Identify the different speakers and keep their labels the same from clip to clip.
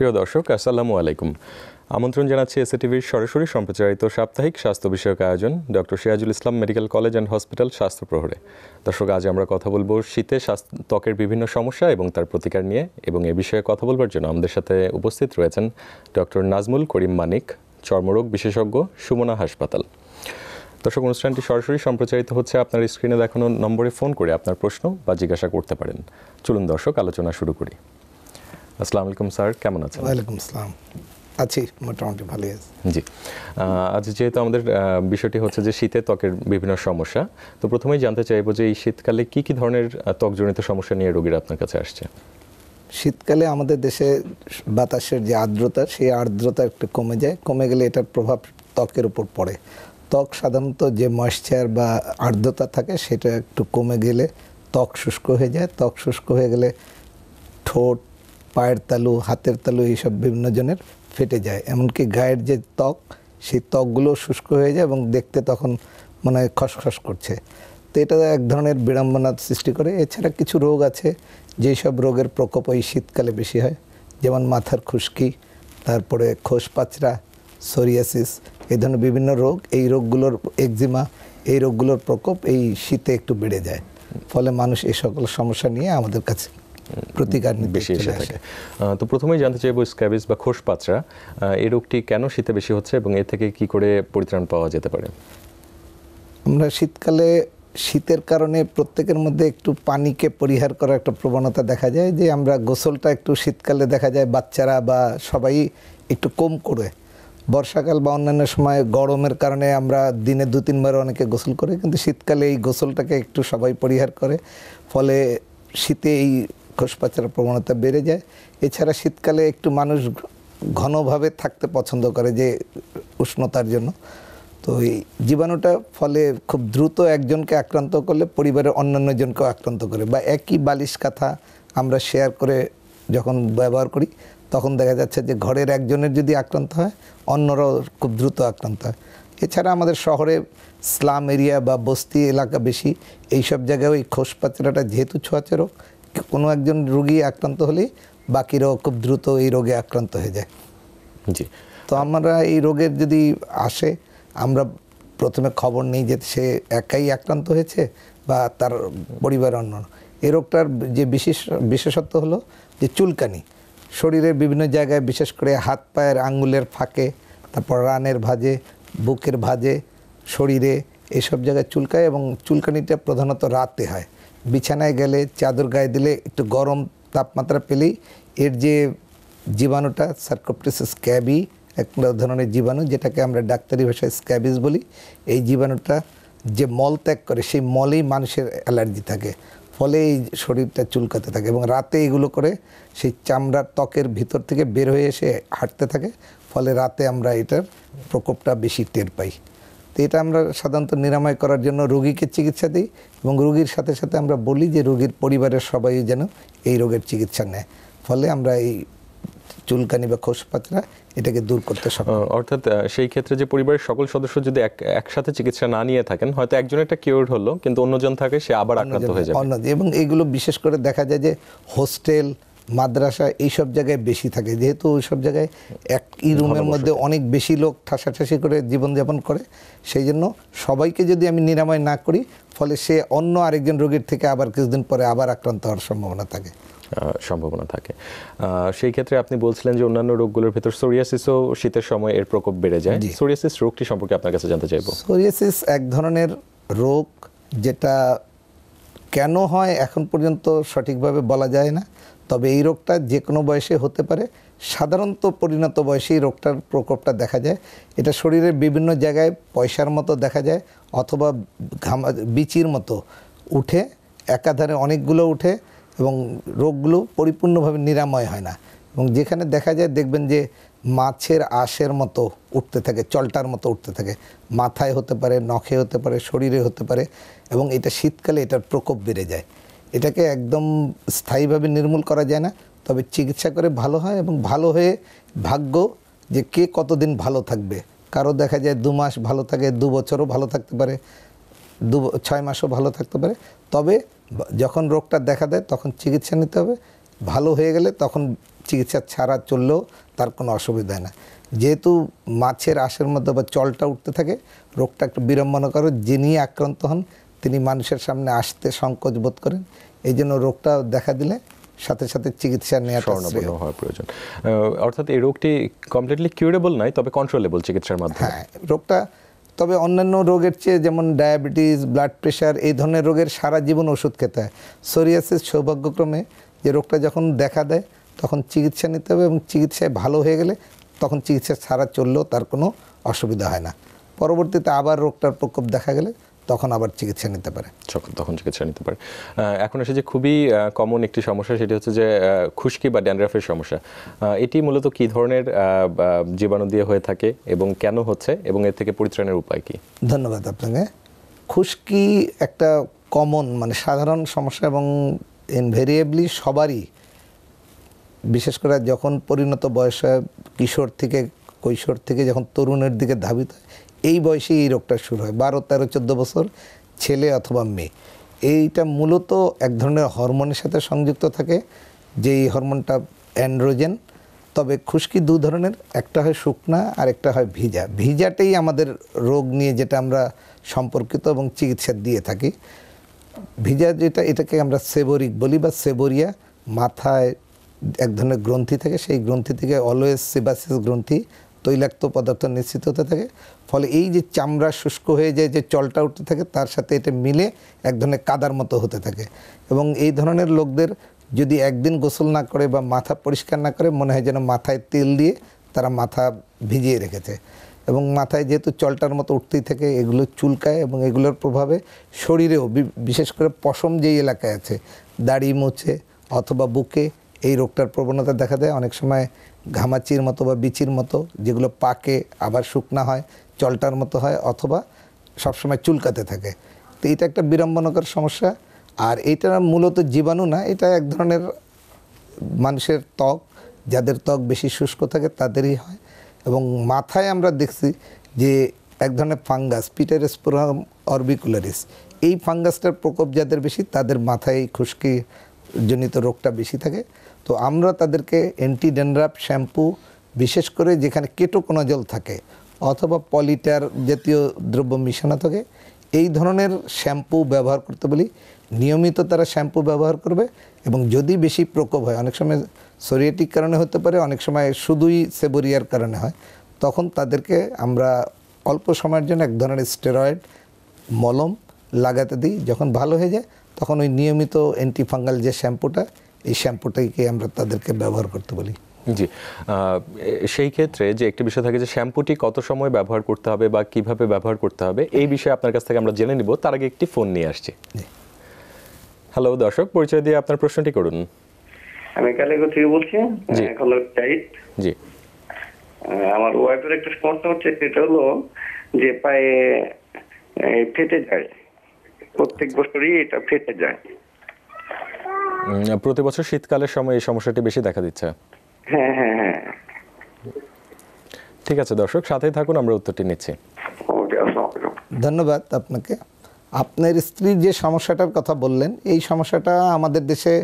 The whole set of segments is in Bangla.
Speaker 1: প্রিয় দর্শক আসসালামু আলাইকুম আমন্ত্রণ জানাচ্ছি এসএ টিভির সরাসরি সম্প্রচারিত সাপ্তাহিক স্বাস্থ্য বিষয়ক আয়োজন doctor Sirajul Islam medical college and hospital স্বাস্থ্য প্রহরে দর্শক আজ আমরা কথা বলবো শীতে ত্বকের বিভিন্ন সমস্যা এবং তার প্রতিকার নিয়ে এবং এ বিষয়ে কথা বলবার জন্য আমাদের সাথে উপস্থিত রয়েছেন ডক্টর নাজমুল করিম মানিক চর্মরোগ বিশেষজ্ঞ সুমনা হাসপাতাল দর্শক অনুষ্ঠানটি সরাসরি সম্প্রচারিত হচ্ছে আপনার স্ক্রিনে দেখানো নম্বরে ফোন করে আপনার প্রশ্ন বা জিজ্ঞাসা করতে পারেন চলুন দর্শক আলোচনা শুরু করি আসসালামু আলাইকুম স্যার কেমন আছেন
Speaker 2: ওয়ালাইকুম আসসালাম আছি মোটামুটি ভালোই আছি
Speaker 1: জি আজ যেহেতু আমাদের বিষয়টি হচ্ছে যে শীতে ত্বকের বিভিন্ন সমস্যা তো প্রথমেই জানতে চাইবো যে এই শীতকালে কি কি ধরনের ত্বকজনিত সমস্যা নিয়ে রোগীরা আপনার কাছে আসছে
Speaker 2: শীতকালে আমাদের দেশে বাতাসের যে আর্দ্রতা সেই আর্দ্রতা একটু কমে যায় কমে গেলে এটার প্রভাব ত্বকের উপর পড়ে ত্বক সাধারণত যে ময়শ্চার বা আর্দ্রতা থাকে সেটা একটু কমে গেলে ত্বক শুষ্ক হয়ে যায় ত্বক শুষ্ক হয়ে গেলে ঠোঁট পায়ের তালু হাতের তালু এইসব বিভিন্ন জনের ফেটে যায় এমনকি গায়ের যে ত্বক সেই ত্বকগুলো শুষ্ক হয়ে যায় এবং দেখতে তখন মনে হয় খসখস করছে তো এটা এক ধরনের বিড়ম্বনা সৃষ্টি করে এছাড়া কিছু রোগ আছে যেই সব রোগের প্রকোপ ওই শীতকালে বেশি হয় যেমন মাথার খুশকি তারপরে পাচরা সোরিয়াসিস এই ধরনের বিভিন্ন রোগ এই রোগগুলোর একজিমা এই রোগগুলোর প্রকোপ এই শীতে একটু বেড়ে যায় ফলে মানুষ এই সকল সমস্যা নিয়ে আমাদের কাছে প্রতিকার বেশি এসে থাকে
Speaker 1: তো প্রথমেই জানতে চাইবো স্ক্যাবিস বা খোসপাচরা এই রোগটি কেন শীতে বেশি হচ্ছে এবং এ থেকে কি করে পরিত্রাণ পাওয়া যেতে পারে
Speaker 2: আমরা শীতকালে শীতের কারণে প্রত্যেকের মধ্যে একটু পানিকে পরিহার করার একটা প্রবণতা দেখা যায় যে আমরা গোসলটা একটু শীতকালে দেখা যায় বাচ্চারা বা সবাই একটু কম করে বর্ষাকাল বা অন্যান্য সময় গরমের কারণে আমরা দিনে দু তিনবার অনেকে গোসল করে কিন্তু শীতকালে এই গোসলটাকে একটু সবাই পরিহার করে ফলে শীতে এই রাক্ষস পাচার প্রবণতা বেড়ে যায় এছাড়া শীতকালে একটু মানুষ ঘনভাবে থাকতে পছন্দ করে যে উষ্ণতার জন্য তো এই জীবাণুটা ফলে খুব দ্রুত একজনকে আক্রান্ত করলে পরিবারের অন্যান্য জনকেও আক্রান্ত করে বা একই বালিশ কাঁথা আমরা শেয়ার করে যখন ব্যবহার করি তখন দেখা যাচ্ছে যে ঘরের একজনের যদি আক্রান্ত হয় অন্যরাও খুব দ্রুত আক্রান্ত হয় এছাড়া আমাদের শহরে স্লাম এরিয়া বা বস্তি এলাকা বেশি এইসব জায়গায় ওই খোস পাতলাটা যেহেতু ছোঁয়াচে রোগ কোনো একজন রোগী আক্রান্ত হলেই বাকিরাও খুব দ্রুত এই রোগে আক্রান্ত হয়ে যায় জি তো আমরা এই রোগের যদি আসে আমরা প্রথমে খবর নেই যে সে একাই আক্রান্ত হয়েছে বা তার পরিবার অন্য এ রোগটার যে বিশেষ বিশেষত্ব হলো যে চুলকানি শরীরের বিভিন্ন জায়গায় বিশেষ করে হাত পায়ের আঙ্গুলের ফাঁকে তারপর রানের ভাজে বুকের ভাজে শরীরে এসব জায়গায় চুলকায় এবং চুলকানিটা প্রধানত রাতে হয় বিছানায় গেলে চাদর গায়ে দিলে একটু গরম তাপমাত্রা পেলেই এর যে জীবাণুটা সার্কোপটিসিস ক্যাবি এক ধরনের জীবাণু যেটাকে আমরা ডাক্তারি ভাষায় স্ক্যাবিস বলি এই জীবাণুটা যে মল ত্যাগ করে সেই মলেই মানুষের অ্যালার্জি থাকে ফলে এই শরীরটা চুলকাতে থাকে এবং রাতে এগুলো করে সেই চামড়ার ত্বকের ভিতর থেকে বের হয়ে এসে হাঁটতে থাকে ফলে রাতে আমরা এটার প্রকোপটা বেশি টের পাই তো এটা আমরা সাধারণত নিরাময় করার জন্য রোগীকে চিকিৎসা দিই এবং রোগীর সাথে সাথে আমরা বলি যে রোগীর পরিবারের সবাই যেন এই রোগের চিকিৎসা নেয় ফলে আমরা এই চুলকানি বা খোসপাতরা এটাকে দূর করতে সক্ষম
Speaker 1: অর্থাৎ সেই ক্ষেত্রে যে পরিবারের সকল সদস্য যদি একসাথে চিকিৎসা না নিয়ে থাকেন হয়তো একজন একটা কিওর হলো কিন্তু অন্যজন থাকে সে আবার আক্রান্ত হয়ে যাবে অন্য
Speaker 2: এবং এগুলো বিশেষ করে দেখা যায় যে হোস্টেল মাদ্রাসা এইসব জায়গায় বেশি থাকে যেহেতু ওই সব জায়গায় একই রুমের মধ্যে অনেক বেশি লোক ঠাসাঠাসি করে জীবনযাপন করে সেই জন্য সবাইকে যদি আমি নিরাময় না করি ফলে সে অন্য আরেকজন রোগীর থেকে আবার কিছুদিন পরে আবার আক্রান্ত হওয়ার সম্ভাবনা থাকে
Speaker 1: সম্ভাবনা থাকে সেই ক্ষেত্রে আপনি বলছিলেন যে অন্যান্য রোগগুলোর ভেতর সোরিয়াসিসও শীতের সময় এর প্রকোপ বেড়ে যায় সোরিয়াসিস রোগটি সম্পর্কে আপনার কাছে জানতে চাইব
Speaker 2: সোরিয়াসিস এক ধরনের রোগ যেটা কেন হয় এখন পর্যন্ত সঠিকভাবে বলা যায় না তবে এই রোগটা যে কোনো বয়সে হতে পারে সাধারণত পরিণত বয়সে এই রোগটার প্রকোপটা দেখা যায় এটা শরীরের বিভিন্ন জায়গায় পয়সার মতো দেখা যায় অথবা ঘামা বিচির মতো উঠে একাধারে অনেকগুলো উঠে এবং রোগগুলো পরিপূর্ণভাবে নিরাময় হয় না এবং যেখানে দেখা যায় দেখবেন যে মাছের আশের মতো উঠতে থাকে চলটার মতো উঠতে থাকে মাথায় হতে পারে নখে হতে পারে শরীরে হতে পারে এবং এটা শীতকালে এটার প্রকোপ বেড়ে যায় এটাকে একদম স্থায়ীভাবে নির্মূল করা যায় না তবে চিকিৎসা করে ভালো হয় এবং ভালো হয়ে ভাগ্য যে কে কতদিন ভালো থাকবে কারো দেখা যায় দু মাস ভালো থাকে দু বছরও ভালো থাকতে পারে দু ছয় মাসও ভালো থাকতে পারে তবে যখন রোগটা দেখা দেয় তখন চিকিৎসা নিতে হবে ভালো হয়ে গেলে তখন চিকিৎসা ছাড়া চললেও তার কোনো অসুবিধা না যেহেতু মাছের আশের মধ্যে বা চলটা উঠতে থাকে রোগটা একটু বিড়ম্বনা করো যিনি আক্রান্ত হন তিনি মানুষের সামনে আসতে সংকোচ বোধ করেন এই জন্য রোগটা দেখা দিলে সাথে সাথে চিকিৎসা নেওয়া
Speaker 1: হওয়া প্রয়োজন অর্থাৎ এই রোগটি কমপ্লিটলি কিউরেবল নয় তবে কন্ট্রোলেবল চিকিৎসার মাধ্যমে হ্যাঁ
Speaker 2: রোগটা তবে অন্যান্য রোগের চেয়ে যেমন ডায়াবেটিস ব্লাড প্রেশার এই ধরনের রোগের সারা জীবন ওষুধ খেতে হয় সোরিয়াসিস সৌভাগ্যক্রমে যে রোগটা যখন দেখা দেয় তখন চিকিৎসা নিতে হবে এবং চিকিৎসায় ভালো হয়ে গেলে তখন চিকিৎসা ছাড়া চললেও তার কোনো অসুবিধা হয় না পরবর্তীতে আবার রোগটার প্রকোপ দেখা গেলে তখন আবার চিকিৎসা নিতে পারে
Speaker 1: তখন চিকিৎসা নিতে পারে এখন আসে যে খুবই কমন একটি সমস্যা সেটি হচ্ছে যে খুশকি বা ড্যান্ড্রাফের সমস্যা এটি মূলত কি ধরনের জীবাণু দিয়ে হয়ে থাকে এবং কেন হচ্ছে এবং এর থেকে পরিত্রাণের উপায় কি
Speaker 2: ধন্যবাদ আপনাকে খুশকি একটা কমন মানে সাধারণ সমস্যা এবং ইনভেরিয়েবলি সবারই বিশেষ করে যখন পরিণত বয়স হয় কিশোর থেকে কৈশোর থেকে যখন তরুণের দিকে ধাবিত হয় এই বয়সে এই রোগটা শুরু হয় বারো তেরো চোদ্দো বছর ছেলে অথবা মেয়ে এইটা মূলত এক ধরনের হরমোনের সাথে সংযুক্ত থাকে যেই হরমোনটা অ্যান্ড্রোজেন তবে খুশকি দু ধরনের একটা হয় শুকনা আর একটা হয় ভিজা ভিজাটাই আমাদের রোগ নিয়ে যেটা আমরা সম্পর্কিত এবং চিকিৎসা দিয়ে থাকি ভিজা যেটা এটাকে আমরা সেবরিক বলি বা সেবরিয়া মাথায় এক ধরনের গ্রন্থি থাকে সেই গ্রন্থি থেকে অলওয়েজ সিবাসিস গ্রন্থি তৈলাক্ত পদার্থ নিশ্চিত হতে থাকে ফলে এই যে চামড়া শুষ্ক হয়ে যায় যে চলটা উঠতে থাকে তার সাথে এটা মিলে এক ধরনের কাদার মতো হতে থাকে এবং এই ধরনের লোকদের যদি একদিন গোসল না করে বা মাথা পরিষ্কার না করে মনে হয় যেন মাথায় তেল দিয়ে তারা মাথা ভিজিয়ে রেখেছে এবং মাথায় যেহেতু চলটার মতো উঠতেই থাকে এগুলো চুলকায় এবং এগুলোর প্রভাবে শরীরেও বিশেষ করে পশম যেই এলাকায় আছে দাড়ি মুছে অথবা বুকে এই রোগটার প্রবণতা দেখা দেয় অনেক সময় ঘামাচির মতো বা বিচির মতো যেগুলো পাকে আবার শুকনা হয় চলটার মতো হয় অথবা সবসময় চুলকাতে থাকে তো এটা একটা বিড়ম্বনকর সমস্যা আর এটা মূলত জীবাণু না এটা এক ধরনের মানুষের ত্বক যাদের ত্বক বেশি শুষ্ক থাকে তাদেরই হয় এবং মাথায় আমরা দেখছি যে এক ধরনের ফাঙ্গাস স্পোরাম অরবিকুলারিস এই ফাঙ্গাসটার প্রকোপ যাদের বেশি তাদের মাথায় খুশকি জনিত রোগটা বেশি থাকে তো আমরা তাদেরকে অ্যান্টি ড্যান্ড্রাফ শ্যাম্পু বিশেষ করে যেখানে কেটোকোনাজল থাকে অথবা পলিটার জাতীয় দ্রব্য মিশানো থাকে এই ধরনের শ্যাম্পু ব্যবহার করতে বলি নিয়মিত তারা শ্যাম্পু ব্যবহার করবে এবং যদি বেশি প্রকোপ হয় অনেক সময় সোরিয়েটিক কারণে হতে পারে অনেক সময় শুধুই সেবোরিয়ার কারণে হয় তখন তাদেরকে আমরা অল্প সময়ের জন্য এক ধরনের স্টেরয়েড মলম লাগাতে দিই যখন ভালো হয়ে যায় তখন ওই নিয়মিত অ্যান্টিফাঙ্গাল যে শ্যাম্পুটা এই শ্যাম্পুটাকে আমরা তাদেরকে ব্যবহার করতে বলি
Speaker 1: জি সেই ক্ষেত্রে যে একটি বিষয় থাকে যে শ্যাম্পুটি কত সময় ব্যবহার করতে হবে বা কিভাবে ব্যবহার করতে হবে এই বিষয়ে আপনার কাছ থেকে আমরা জেনে নিব তার আগে একটি ফোন নিয়ে আসছে হ্যালো দর্শক পরিচয় দিয়ে আপনার প্রশ্নটি করুন
Speaker 3: আমি কালেগো থেকে বলছি এখন টাইট জি আমার ওয়াইফের একটা সমস্যা হচ্ছে সেটা হলো যে পায়ে ফেটে যায় প্রত্যেক বছরই এটা ফেটে যায়
Speaker 1: প্রতি বছর শীতকালের সময় এই সমস্যাটি বেশি দেখা দিচ্ছে
Speaker 3: হ্যাঁ, হ্যাঁ, হ্যাঁ।
Speaker 1: ঠিক আছে দর্শক সাথেই থাকুন আমরা উত্তরটি নিচ্ছি
Speaker 2: ধন্যবাদ আপনাকে আপনার স্ত্রীর যে সমস্যাটার কথা বললেন এই সমস্যাটা আমাদের দেশে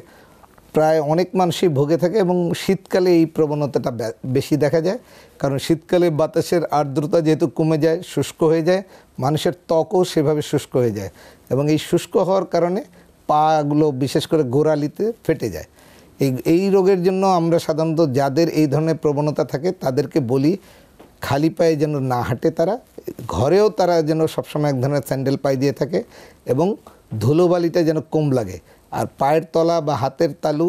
Speaker 2: প্রায় অনেক মানুষই ভোগে থাকে এবং শীতকালে এই প্রবণতাটা বেশি দেখা যায় কারণ শীতকালে বাতাসের আর্দ্রতা যেহেতু কমে যায় শুষ্ক হয়ে যায় মানুষের ত্বকও সেভাবে শুষ্ক হয়ে যায় এবং এই শুষ্ক হওয়ার কারণে পাগুলো বিশেষ করে গোড়ালিতে ফেটে যায় এই এই রোগের জন্য আমরা সাধারণত যাদের এই ধরনের প্রবণতা থাকে তাদেরকে বলি খালি পায়ে যেন না হাঁটে তারা ঘরেও তারা যেন সবসময় এক ধরনের স্যান্ডেল পায়ে দিয়ে থাকে এবং ধুলোবালিটা যেন কম লাগে আর পায়ের তলা বা হাতের তালু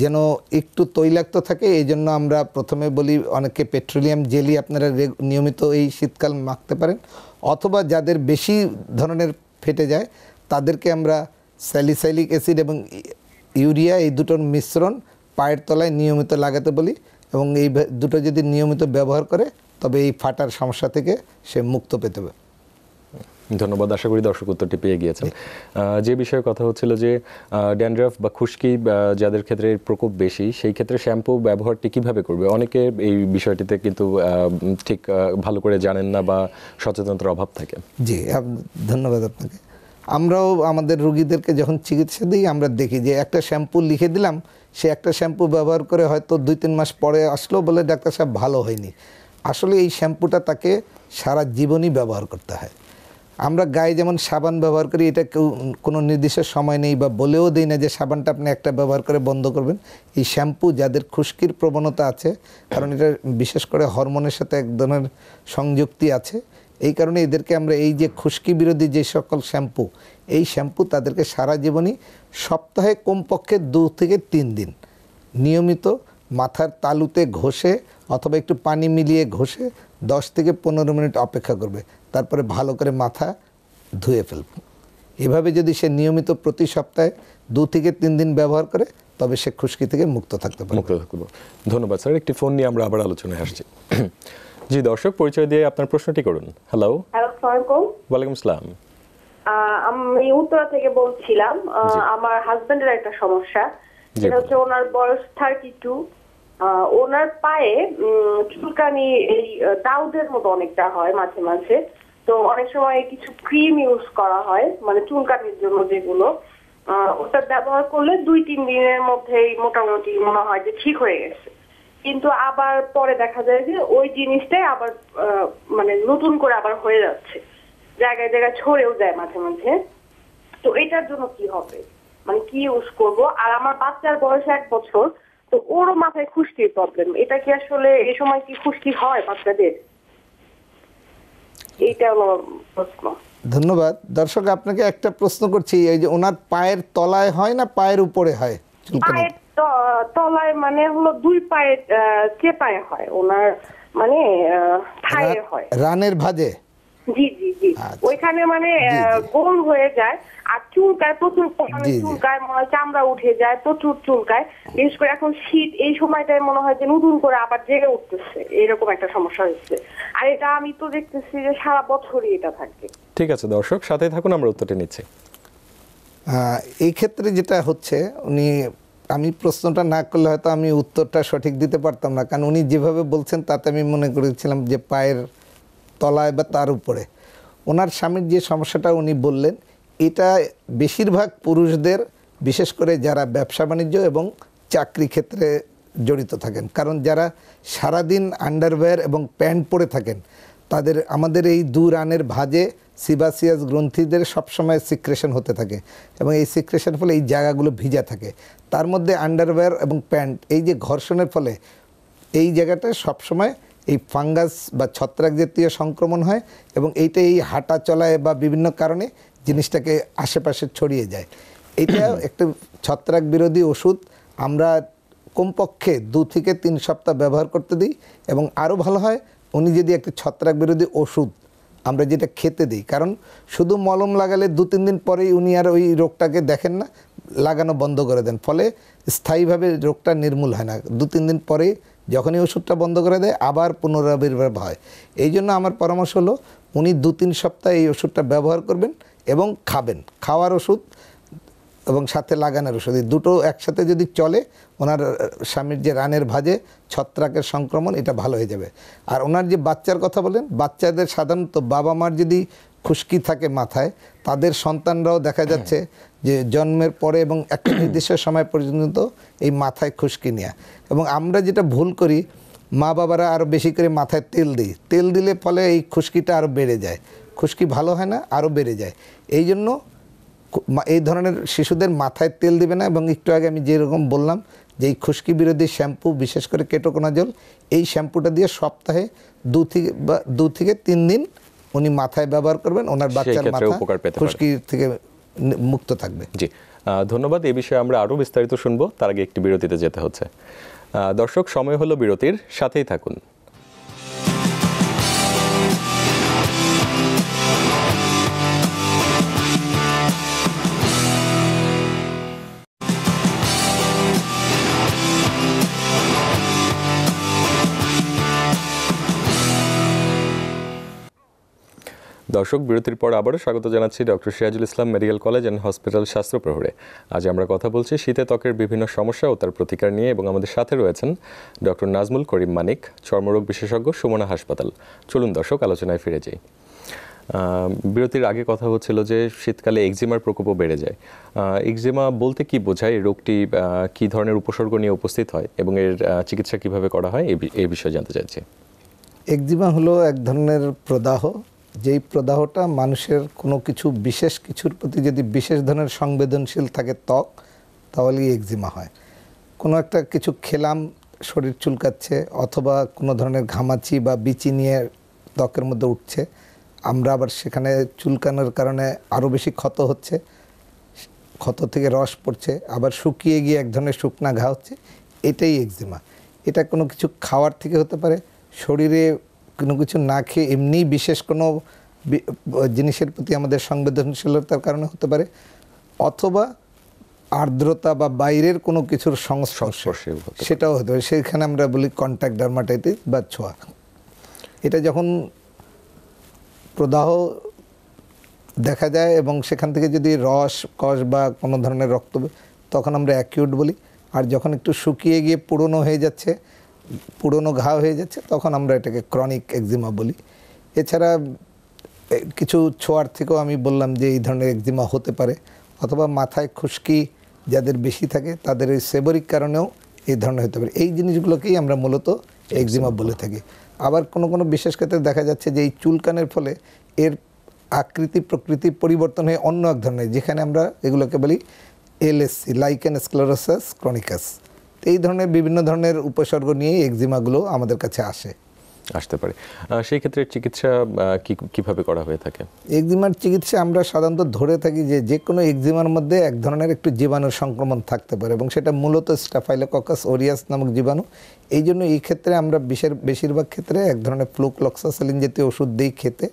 Speaker 2: যেন একটু তৈলাক্ত থাকে এই জন্য আমরা প্রথমে বলি অনেকে পেট্রোলিয়াম জেলি আপনারা নিয়মিত এই শীতকাল মাখতে পারেন অথবা যাদের বেশি ধরনের ফেটে যায় তাদেরকে আমরা স্যালিসাইলিক অ্যাসিড এবং ইউরিয়া এই দুটোর মিশ্রণ পায়ের তলায় নিয়মিত লাগাতে বলি এবং এই দুটো যদি নিয়মিত ব্যবহার করে তবে এই ফাটার সমস্যা থেকে সে মুক্ত পেতে হবে
Speaker 1: ধন্যবাদ আশা করি দর্শক উত্তরটি পেয়ে গিয়েছেন যে বিষয়ে কথা হচ্ছিল যে ড্যান্ড্রাফ বা খুশকি যাদের ক্ষেত্রে প্রকোপ বেশি সেই ক্ষেত্রে শ্যাম্পু ব্যবহারটি কিভাবে করবে অনেকে এই বিষয়টিতে কিন্তু ঠিক ভালো করে জানেন না বা সচেতনতার অভাব থাকে
Speaker 2: জি ধন্যবাদ আপনাকে আমরাও আমাদের রুগীদেরকে যখন চিকিৎসা দিই আমরা দেখি যে একটা শ্যাম্পু লিখে দিলাম সে একটা শ্যাম্পু ব্যবহার করে হয়তো দুই তিন মাস পরে আসলো বলে ডাক্তার সাহেব ভালো হয়নি আসলে এই শ্যাম্পুটা তাকে সারা জীবনই ব্যবহার করতে হয় আমরা গায়ে যেমন সাবান ব্যবহার করি এটা কেউ কোনো নির্দিষ্ট সময় নেই বা বলেও দিই না যে সাবানটা আপনি একটা ব্যবহার করে বন্ধ করবেন এই শ্যাম্পু যাদের খুশকির প্রবণতা আছে কারণ এটা বিশেষ করে হরমোনের সাথে এক ধরনের সংযুক্তি আছে এই কারণে এদেরকে আমরা এই যে খুশকি বিরোধী যে সকল শ্যাম্পু এই শ্যাম্পু তাদেরকে সারা জীবনই সপ্তাহে কমপক্ষে দু থেকে তিন দিন নিয়মিত মাথার তালুতে ঘষে অথবা একটু পানি মিলিয়ে ঘষে দশ থেকে পনেরো মিনিট অপেক্ষা করবে তারপরে ভালো করে মাথা ধুয়ে ফেলব এভাবে যদি সে নিয়মিত প্রতি সপ্তাহে দু থেকে তিন দিন ব্যবহার করে তবে সে খুশকি থেকে মুক্ত থাকতে পারে মুক্ত থাকতে পারে ধন্যবাদ স্যার একটি ফোন নিয়ে আমরা
Speaker 1: আবার আলোচনায় আসছি জি দর্শক পরিচয় দিয়ে আপনার প্রশ্নটি করুন হ্যালো ওয়ালাইকুম আসসালাম
Speaker 3: আমি উত্তরা থেকে বলছিলাম আমার হাজবেন্ডের একটা সমস্যা সেটা হচ্ছে ওনার বয়স থার্টি টু ওনার পায়ে চুলকানি এই দাউদের মতো অনেকটা হয় মাঝে মাঝে তো অনেক সময় কিছু ক্রিম ইউজ করা হয় মানে চুলকানির জন্য যেগুলো ওটা ব্যবহার করলে দুই তিন দিনের মধ্যেই মোটামুটি মনে হয় যে ঠিক হয়ে গেছে কিন্তু আবার পরে দেখা যায় যে ওই জিনিসটাই আবার মানে নতুন করে আবার হয়ে যাচ্ছে জায়গায় জায়গায় ছড়েও যায় মাঝে মাঝে তো এটার জন্য কি হবে মানে কি ইউজ করব আর আমার বাচ্চার বয়স এক বছর তো ওরও মাথায় খুশকির প্রবলেম এটা কি আসলে এ সময় কি খুশকি হয় বাচ্চাদের এইটা হলো
Speaker 2: প্রশ্ন ধন্যবাদ দর্শক আপনাকে একটা প্রশ্ন করছি এই যে ওনার পায়ের তলায় হয় না পায়ের উপরে হয় পায়ের
Speaker 3: তলায় মানে হলো দুই পায়ে চেপায় হয় ওনার মানে থায়ে হয়
Speaker 2: রানের ভাদে
Speaker 3: জি জি জি আচ্ছা। ওইখানে মানে গোল হয়ে যায় আর চুলকায় প্রচুর চুলকায় মনে হয় চামড়া উঠে যায় প্রচুর চুলকায় বিশেষ করে এখন শীত এই সময়টায় মনে হয় যে নতুন করে আবার জেগে উঠতেছে এরকম একটা সমস্যা হচ্ছে আর এটা আমি তো দেখতেছি যে সারা বছরই এটা থাকে
Speaker 1: ঠিক আছে দর্শক সাথে থাকুন আমরা উত্তরটি নিচ্ছি
Speaker 2: এই ক্ষেত্রে যেটা হচ্ছে উনি আমি প্রশ্নটা না করলে হয়তো আমি উত্তরটা সঠিক দিতে পারতাম না কারণ উনি যেভাবে বলছেন তাতে আমি মনে করেছিলাম যে পায়ের তলায় বা তার উপরে ওনার স্বামীর যে সমস্যাটা উনি বললেন এটা বেশিরভাগ পুরুষদের বিশেষ করে যারা ব্যবসা বাণিজ্য এবং চাকরি ক্ষেত্রে জড়িত থাকেন কারণ যারা সারাদিন আন্ডারওয়্যার এবং প্যান্ট পরে থাকেন তাদের আমাদের এই দু রানের ভাজে সিবাসিয়াস গ্রন্থিদের সবসময় সিক্রেশন হতে থাকে এবং এই সিক্রেশন ফলে এই জায়গাগুলো ভিজা থাকে তার মধ্যে আন্ডারওয়্যার এবং প্যান্ট এই যে ঘর্ষণের ফলে এই জায়গাটায় সবসময় এই ফাঙ্গাস বা ছত্রাক জাতীয় সংক্রমণ হয় এবং এইটা এই হাঁটা চলায় বা বিভিন্ন কারণে জিনিসটাকে আশেপাশে ছড়িয়ে যায় এটা একটা ছত্রাক বিরোধী ওষুধ আমরা কমপক্ষে দু থেকে তিন সপ্তাহ ব্যবহার করতে দিই এবং আরও ভালো হয় উনি যদি একটা ছত্রাক বিরোধী ওষুধ আমরা যেটা খেতে দিই কারণ শুধু মলম লাগালে দু তিন দিন পরেই উনি আর ওই রোগটাকে দেখেন না লাগানো বন্ধ করে দেন ফলে স্থায়ীভাবে রোগটা নির্মূল হয় না দু তিন দিন পরে যখনই ওষুধটা বন্ধ করে দেয় আবার পুনরাবির্ভাব হয় এই জন্য আমার পরামর্শ হলো উনি দু তিন সপ্তাহ এই ওষুধটা ব্যবহার করবেন এবং খাবেন খাওয়ার ওষুধ এবং সাথে লাগানোর ওষুধ দুটো একসাথে যদি চলে ওনার স্বামীর যে রানের ভাজে ছত্রাকের সংক্রমণ এটা ভালো হয়ে যাবে আর ওনার যে বাচ্চার কথা বলেন বাচ্চাদের সাধারণত বাবা মার যদি খুশকি থাকে মাথায় তাদের সন্তানরাও দেখা যাচ্ছে যে জন্মের পরে এবং একটা নির্দিষ্ট সময় পর্যন্ত এই মাথায় খুশকি নেওয়া এবং আমরা যেটা ভুল করি মা বাবারা আরও বেশি করে মাথায় তেল দিই তেল দিলে ফলে এই খুশকিটা আরও বেড়ে যায় খুশকি ভালো হয় না আরও বেড়ে যায় এই জন্য এই ধরনের শিশুদের মাথায় তেল দিবে না এবং একটু আগে আমি যেরকম বললাম যে এই খুশকি বিরোধী শ্যাম্পু বিশেষ করে কেটোকোনাজল এই শ্যাম্পুটা দিয়ে সপ্তাহে দু থেকে বা দু থেকে তিন দিন উনি মাথায় ব্যবহার করবেন ওনার বাচ্চার মাথা খুশকি থেকে মুক্ত থাকবে জি
Speaker 1: ধন্যবাদ এ বিষয়ে আমরা আরও বিস্তারিত শুনবো তার আগে একটি বিরতিতে যেতে হচ্ছে দর্শক সময় হলো বিরতির সাথেই থাকুন দর্শক বিরতির পর আবারও স্বাগত জানাচ্ছি doctor Sirajul Islam medical college and hospital শাস্ত্র প্রহরে আজ আমরা কথা বলছি শীতে ত্বকের বিভিন্ন সমস্যা ও তার প্রতিকার নিয়ে এবং আমাদের সাথে রয়েছেন ডক্টর নাজমুল করিম মানিক চর্মরোগ বিশেষজ্ঞ সুমনা হাসপাতাল চলুন দর্শক আলোচনায় ফিরে যাই বিরতির আগে কথা হচ্ছিল যে শীতকালে এক্সিমার প্রকোপও বেড়ে যায় এক্সিমা বলতে কি বোঝায় রোগটি কি ধরনের উপসর্গ নিয়ে উপস্থিত হয় এবং এর চিকিৎসা কিভাবে করা হয় এই বিষয়ে জানতে চাইছি
Speaker 2: একজিমা হলো এক ধরনের প্রদাহ যেই প্রদাহটা মানুষের কোনো কিছু বিশেষ কিছুর প্রতি যদি বিশেষ ধরনের সংবেদনশীল থাকে ত্বক তাহলেই একজিমা হয় কোনো একটা কিছু খেলাম শরীর চুলকাচ্ছে অথবা কোনো ধরনের ঘামাচি বা বিচি নিয়ে ত্বকের মধ্যে উঠছে আমরা আবার সেখানে চুলকানোর কারণে আরও বেশি ক্ষত হচ্ছে ক্ষত থেকে রস পড়ছে আবার শুকিয়ে গিয়ে এক ধরনের শুকনা ঘা হচ্ছে এটাই একজিমা এটা কোনো কিছু খাওয়ার থেকে হতে পারে শরীরে কোনো কিছু না খেয়ে এমনি বিশেষ কোনো জিনিসের প্রতি আমাদের সংবেদনশীলতার কারণে হতে পারে অথবা আর্দ্রতা বা বাইরের কোনো কিছুর সংস্পর্শে সেটাও হতে পারে সেখানে আমরা বলি কন্ট্যাক্ট ডার্মাটাইটিস বা ছোঁয়া এটা যখন প্রদাহ দেখা যায় এবং সেখান থেকে যদি রস কষ বা কোনো ধরনের রক্ত তখন আমরা অ্যাকিউট বলি আর যখন একটু শুকিয়ে গিয়ে পুরনো হয়ে যাচ্ছে পুরনো ঘা হয়ে যাচ্ছে তখন আমরা এটাকে ক্রনিক একজিমা বলি এছাড়া কিছু ছোঁয়ার থেকেও আমি বললাম যে এই ধরনের একজিমা হতে পারে অথবা মাথায় খুশকি যাদের বেশি থাকে তাদের এই সেবরিক কারণেও এই ধরনের হতে পারে এই জিনিসগুলোকেই আমরা মূলত একজিমা বলে থাকি আবার কোনো কোনো বিশেষ ক্ষেত্রে দেখা যাচ্ছে যে এই চুলকানের ফলে এর আকৃতি প্রকৃতি পরিবর্তন হয়ে অন্য এক ধরনের যেখানে আমরা এগুলোকে বলি এলএসসি লাইকেন স্ক্লোরোসাস ক্রনিকাস এই ধরনের বিভিন্ন ধরনের উপসর্গ নিয়েই একজিমাগুলো আমাদের কাছে আসে
Speaker 1: আসতে পারে সেই ক্ষেত্রে চিকিৎসা কিভাবে করা হয়ে থাকে
Speaker 2: একজিমার চিকিৎসা আমরা সাধারণত ধরে থাকি যে যে কোনো একজিমার মধ্যে এক ধরনের একটু জীবাণুর সংক্রমণ থাকতে পারে এবং সেটা মূলত স্টাফাইলোককাস ওরিয়াস নামক জীবাণু এই জন্য এই ক্ষেত্রে আমরা বিশের বেশিরভাগ ক্ষেত্রে এক ধরনের ফ্লুক্লক্সাসেলিন জাতীয় ওষুধ দিই খেতে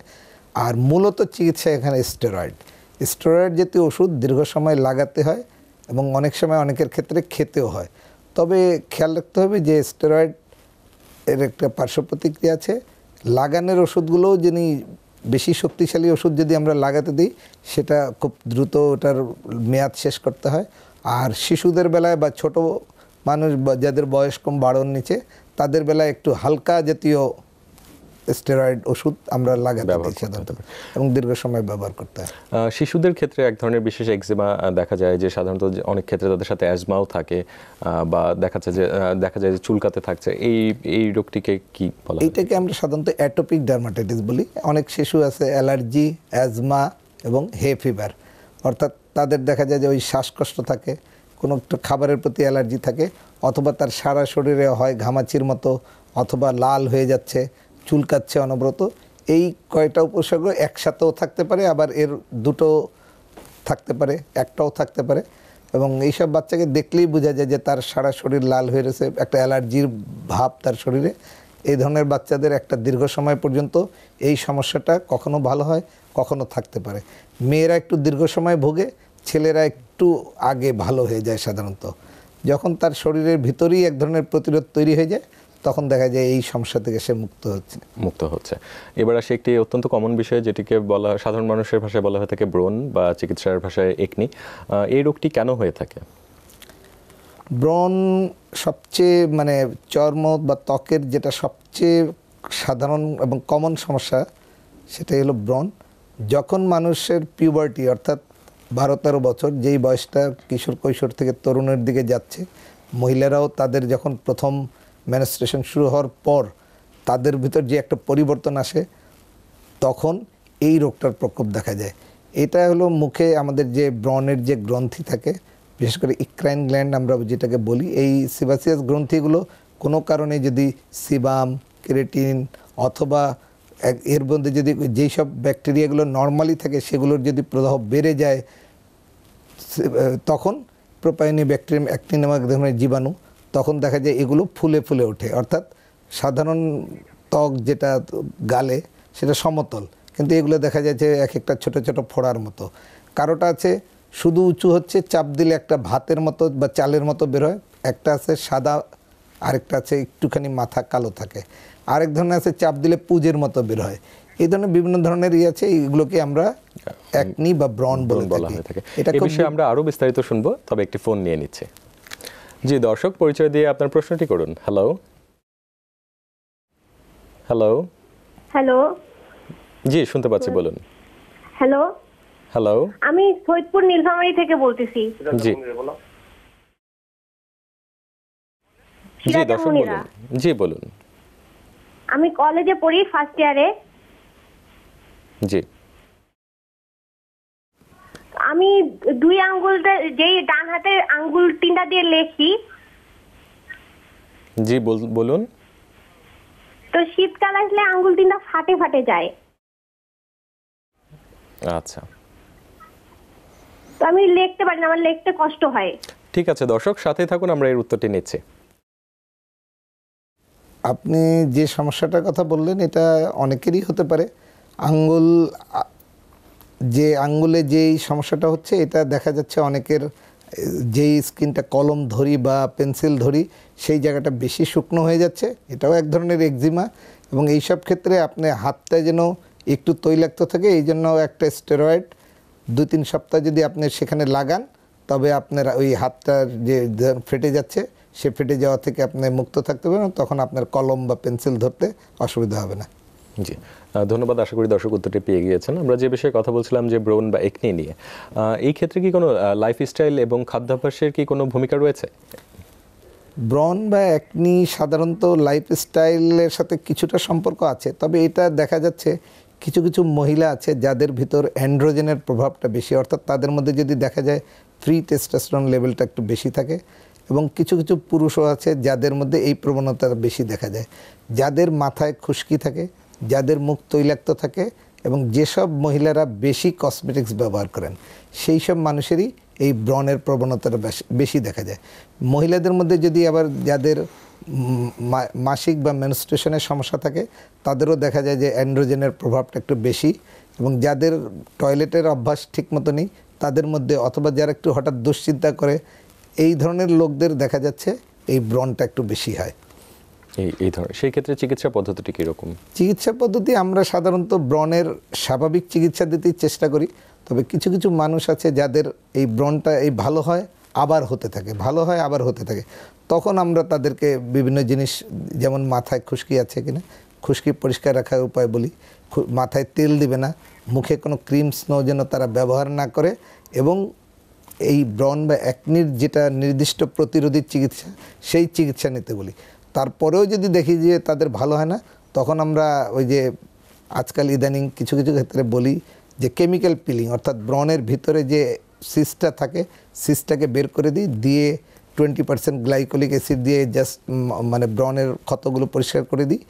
Speaker 2: আর মূলত চিকিৎসা এখানে স্টেরয়েড স্টেরয়েড জাতীয় ওষুধ দীর্ঘ সময় লাগাতে হয় এবং অনেক সময় অনেকের ক্ষেত্রে খেতেও হয় তবে খেয়াল রাখতে হবে যে স্টেরয়েড এর একটা পার্শ্ব প্রতিক্রিয়া আছে লাগানোর ওষুধগুলোও যিনি বেশি শক্তিশালী ওষুধ যদি আমরা লাগাতে দিই সেটা খুব দ্রুত ওটার মেয়াদ শেষ করতে হয় আর শিশুদের বেলায় বা ছোট মানুষ যাদের বয়স কম বাড়ন নিচে তাদের বেলায় একটু হালকা জাতীয় স্টেরয়েড ওষুধ আমরা লাগাতে দিই সাধারণত এবং দীর্ঘ সময় ব্যবহার করতে হয়
Speaker 1: শিশুদের ক্ষেত্রে এক ধরনের বিশেষ এক্সিমা দেখা যায় যে সাধারণত অনেক ক্ষেত্রে তাদের সাথে অ্যাজমাও থাকে বা দেখা যাচ্ছে যে দেখা যায় যে চুলকাতে থাকছে এই এই রোগটিকে কি বলা
Speaker 2: এইটাকে আমরা সাধারণত অ্যাটোপিক ডার্মাটাইটিস বলি অনেক শিশু আছে অ্যালার্জি অ্যাজমা এবং হে ফিভার অর্থাৎ তাদের দেখা যায় যে ওই শ্বাসকষ্ট থাকে কোনো খাবারের প্রতি অ্যালার্জি থাকে অথবা তার সারা শরীরে হয় ঘামাচির মতো অথবা লাল হয়ে যাচ্ছে চুলকাচ্ছে অনবরত এই কয়টা উপসর্গ একসাথেও থাকতে পারে আবার এর দুটো থাকতে পারে একটাও থাকতে পারে এবং এইসব বাচ্চাকে দেখলেই বোঝা যায় যে তার সারা শরীর লাল হয়ে রয়েছে একটা অ্যালার্জির ভাব তার শরীরে এই ধরনের বাচ্চাদের একটা দীর্ঘ সময় পর্যন্ত এই সমস্যাটা কখনো ভালো হয় কখনো থাকতে পারে মেয়েরা একটু দীর্ঘ সময় ভোগে ছেলেরা একটু আগে ভালো হয়ে যায় সাধারণত যখন তার শরীরের ভিতরেই এক ধরনের প্রতিরোধ তৈরি হয়ে যায় তখন দেখা যায় এই সমস্যা থেকে সে মুক্ত হচ্ছে
Speaker 1: মুক্ত হচ্ছে এবার আসে একটি অত্যন্ত কমন বিষয় যেটিকে বলা সাধারণ মানুষের ভাষায় বলা হয়ে থাকে ব্রণ বা চিকিৎসার ভাষায় একনি এই রোগটি কেন হয়ে থাকে
Speaker 2: ব্রণ সবচেয়ে মানে চর্ম বা ত্বকের যেটা সবচেয়ে সাধারণ এবং কমন সমস্যা সেটাই হলো ব্রণ যখন মানুষের পিউবার্টি অর্থাৎ বারো তেরো বছর যেই বয়সটা কিশোর কৈশোর থেকে তরুণের দিকে যাচ্ছে মহিলারাও তাদের যখন প্রথম ম্যানেস্ট্রেশন শুরু হওয়ার পর তাদের ভিতর যে একটা পরিবর্তন আসে তখন এই রোগটার প্রকোপ দেখা যায় এটা হলো মুখে আমাদের যে ব্রনের যে গ্রন্থি থাকে বিশেষ করে ইক্রাইন গ্ল্যান্ড আমরা যেটাকে বলি এই সিবাসিয়াস গ্রন্থিগুলো কোনো কারণে যদি সিবাম কেরেটিন অথবা এর মধ্যে যদি যেই সব ব্যাকটেরিয়াগুলো নর্মালি থাকে সেগুলোর যদি প্রদাহ বেড়ে যায় তখন প্রোপায়নি ব্যাকটেরিয়াম অ্যাক্টিনামাক ধরনের জীবাণু তখন দেখা যায় এগুলো ফুলে ফুলে ওঠে অর্থাৎ সাধারণ ত্বক যেটা গালে সেটা সমতল কিন্তু এগুলো দেখা যায় যে এক একটা ছোট ছোট ফোড়ার মতো কারোটা আছে শুধু উঁচু হচ্ছে চাপ দিলে একটা ভাতের মতো বা চালের মতো বেরোয় একটা আছে সাদা আরেকটা আছে একটুখানি মাথা কালো থাকে আরেক ধরনের আছে চাপ দিলে পুজের মতো বের হয় এই ধরনের বিভিন্ন ধরনের ইয়ে আছে এইগুলোকে আমরা একনি বা ব্রন বলে থাকি এটা বিষয়ে
Speaker 1: আমরা আরো বিস্তারিত শুনবো তবে একটি ফোন নিয়ে নিচ্ছে জি দর্শক পরিচয় দিয়ে আপনার প্রশ্নটি করুন হ্যালো হ্যালো হ্যালো জি শুনতে পাচ্ছি বলুন হ্যালো হ্যালো
Speaker 3: আমি সৈয়দপুর নীলফামারী থেকে বলতেছি জি
Speaker 1: জি দর্শক বলুন জি বলুন
Speaker 3: আমি কলেজে পড়ি ফার্স্ট ইয়ারে জি আমি দুই আঙ্গুল যেই ডান হাতে আঙ্গুল তিনটা দিয়ে লেখি
Speaker 1: জি বলুন
Speaker 3: তো শীতকাল আসলে আঙ্গুল তিনটা ফাটে ফাটে যায় আচ্ছা আমি লিখতে পারি না আমার লিখতে কষ্ট হয়
Speaker 1: ঠিক আছে দর্শক সাথে থাকুন আমরা এর উত্তরটি নিচ্ছি
Speaker 2: আপনি যে সমস্যাটার কথা বললেন এটা অনেকেরই হতে পারে আঙ্গুল যে আঙ্গুলে যেই সমস্যাটা হচ্ছে এটা দেখা যাচ্ছে অনেকের যেই স্কিনটা কলম ধরি বা পেন্সিল ধরি সেই জায়গাটা বেশি শুকনো হয়ে যাচ্ছে এটাও এক ধরনের একজিমা এবং এইসব ক্ষেত্রে আপনি হাতটা যেন একটু তৈলাক্ত থাকে এই জন্য একটা স্টেরয়েড দু তিন সপ্তাহ যদি আপনি সেখানে লাগান তবে আপনার ওই হাতটার যে ফেটে যাচ্ছে সে ফেটে যাওয়া থেকে আপনি মুক্ত থাকতে পারেন তখন আপনার কলম বা পেন্সিল ধরতে অসুবিধা হবে না
Speaker 1: জি ধন্যবাদ আশা করি দর্শক উত্তরটি পেয়ে গিয়েছেন আমরা যে বিষয়ে কথা বলছিলাম যে ব্রণ বা একনি নিয়ে এই ক্ষেত্রে কি কোনো লাইফস্টাইল এবং খাদ্যাভ্যাসের কি কোনো ভূমিকা রয়েছে
Speaker 2: ব্রন বা একনি সাধারণত লাইফস্টাইলের সাথে কিছুটা সম্পর্ক আছে তবে এটা দেখা যাচ্ছে কিছু কিছু মহিলা আছে যাদের ভিতর অ্যান্ড্রোজেনের প্রভাবটা বেশি অর্থাৎ তাদের মধ্যে যদি দেখা যায় ফ্রি টেস্টাস্টরন লেভেলটা একটু বেশি থাকে এবং কিছু কিছু পুরুষও আছে যাদের মধ্যে এই প্রবণতা বেশি দেখা যায় যাদের মাথায় খুশকি থাকে যাদের মুখ তৈলাক্ত থাকে এবং যেসব মহিলারা বেশি কসমেটিক্স ব্যবহার করেন সেই সব মানুষেরই এই ব্রণের প্রবণতাটা বেশি দেখা যায় মহিলাদের মধ্যে যদি আবার যাদের মাসিক বা মেনস্ট্রেশনের সমস্যা থাকে তাদেরও দেখা যায় যে অ্যান্ড্রোজেনের প্রভাবটা একটু বেশি এবং যাদের টয়লেটের অভ্যাস ঠিক মতো নেই তাদের মধ্যে অথবা যারা একটু হঠাৎ দুশ্চিন্তা করে এই ধরনের লোকদের দেখা যাচ্ছে এই ব্রণটা একটু বেশি হয়
Speaker 1: এই এই ধর সেই ক্ষেত্রে চিকিৎসা পদ্ধতিটি কীরকম
Speaker 2: চিকিৎসা পদ্ধতি আমরা সাধারণত ব্রণের স্বাভাবিক চিকিৎসা দিতে চেষ্টা করি তবে কিছু কিছু মানুষ আছে যাদের এই ব্রণটা এই ভালো হয় আবার হতে থাকে ভালো হয় আবার হতে থাকে তখন আমরা তাদেরকে বিভিন্ন জিনিস যেমন মাথায় খুশকি আছে কিনা খুশকি পরিষ্কার রাখার উপায় বলি মাথায় তেল দিবে না মুখে কোনো ক্রিম স্নো যেন তারা ব্যবহার না করে এবং এই ব্রণ বা অ্যাকনির যেটা নির্দিষ্ট প্রতিরোধী চিকিৎসা সেই চিকিৎসা নিতে বলি তারপরেও যদি দেখি যে তাদের ভালো হয় না তখন আমরা ওই যে আজকাল ইদানিং কিছু কিছু ক্ষেত্রে বলি যে কেমিক্যাল পিলিং অর্থাৎ ব্রনের ভিতরে যে সিসটা থাকে সিসটাকে বের করে দিই দিয়ে টোয়েন্টি পার্সেন্ট গ্লাইকোলিক অ্যাসিড দিয়ে জাস্ট মানে ব্রনের ক্ষতগুলো পরিষ্কার করে দিই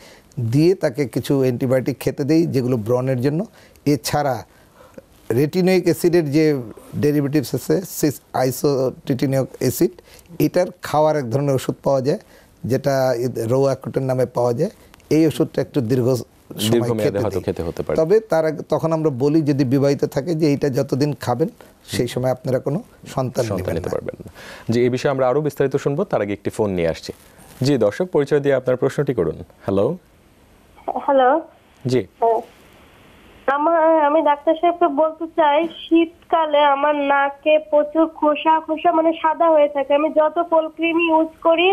Speaker 2: দিয়ে তাকে কিছু অ্যান্টিবায়োটিক খেতে দিই যেগুলো ব্রনের জন্য এছাড়া রেটিনোয়িক অ্যাসিডের যে ডেরিভেটিভস আছে সিস আইসোটিটিনিয়ক অ্যাসিড এটার খাওয়ার এক ধরনের ওষুধ পাওয়া যায় যেটা রোয়া কোটের নামে পাওয়া যায় এই ওষুধটা একটু দীর্ঘ তবে তার তখন আমরা বলি যদি বিবাহিত থাকে যে এইটা যতদিন খাবেন সেই সময় আপনারা কোনো সন্তান নিতে
Speaker 1: পারবেন না যে এই বিষয়ে আমরা আরও বিস্তারিত শুনবো তার আগে একটি ফোন নিয়ে আসছি জি দর্শক পরিচয় দিয়ে আপনার প্রশ্নটি করুন হ্যালো হ্যালো জি
Speaker 3: হ্যাঁ। ডাক্তার সাহেবকে বলতে চাই শীতকালে আমার নাকে প্রচুর খোসা খোসা মানে সাদা হয়ে থাকে আমি যত কোল ক্রিম ইউজ করি